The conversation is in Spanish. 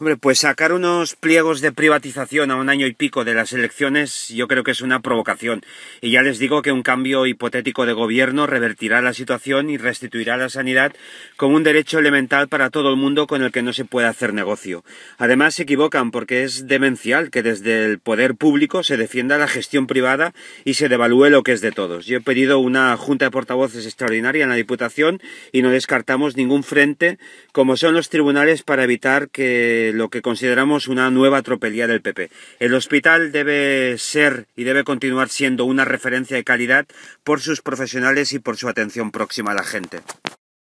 Hombre, pues sacar unos pliegos de privatización a un año y pico de las elecciones yo creo que es una provocación. Y ya les digo que un cambio hipotético de gobierno revertirá la situación y restituirá la sanidad como un derecho elemental para todo el mundo con el que no se puede hacer negocio. Además se equivocan porque es demencial que desde el poder público se defienda la gestión privada y se devalúe lo que es de todos. Yo he pedido una junta de portavoces extraordinaria en la Diputación y no descartamos ningún frente como son los tribunales para evitar que lo que consideramos una nueva tropelía del PP. El hospital debe ser y debe continuar siendo una referencia de calidad por sus profesionales y por su atención próxima a la gente.